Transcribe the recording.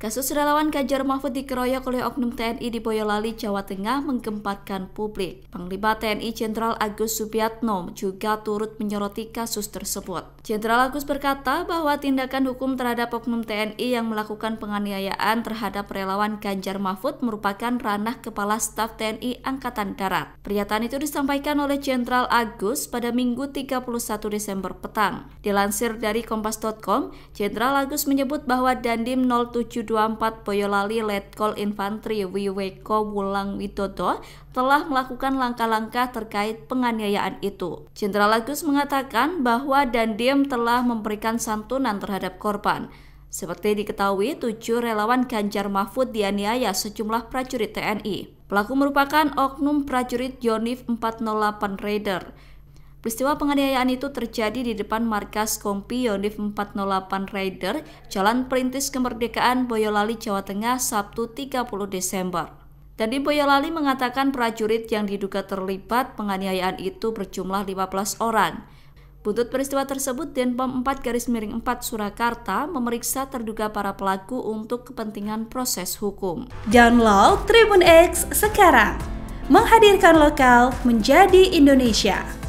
Kasus relawan Ganjar Mahfud dikeroyok oleh oknum TNI di Boyolali, Jawa Tengah menggemparkan publik. Panglima TNI Jenderal Agus Subiatno juga turut menyoroti kasus tersebut. Jenderal Agus berkata bahwa tindakan hukum terhadap oknum TNI yang melakukan penganiayaan terhadap relawan Ganjar Mahfud merupakan ranah Kepala Staf TNI Angkatan Darat. Pernyataan itu disampaikan oleh Jenderal Agus pada Minggu 31 Desember petang. Dilansir dari kompas.com, Jenderal Agus menyebut bahwa Dandim 072 24 Boyolali Letkol Infantri Wiweko Wulang Widodo telah melakukan langkah-langkah terkait penganiayaan itu. Jenderal Agus mengatakan bahwa Dandim telah memberikan santunan terhadap korban. Seperti diketahui, tujuh relawan Ganjar Mahfud dianiaya sejumlah prajurit TNI. Pelaku merupakan Oknum Prajurit Yonif 408 Raider. Peristiwa penganiayaan itu terjadi di depan markas Kompi Yonif 408 Raider, Jalan Perintis Kemerdekaan, Boyolali, Jawa Tengah, Sabtu 30 Desember. Tadi Boyolali mengatakan prajurit yang diduga terlibat penganiayaan itu berjumlah 15 orang. Buntut peristiwa tersebut, Denpom 4 garis miring 4 Surakarta memeriksa terduga para pelaku untuk kepentingan proses hukum. Download Tribun X sekarang, menghadirkan lokal menjadi Indonesia.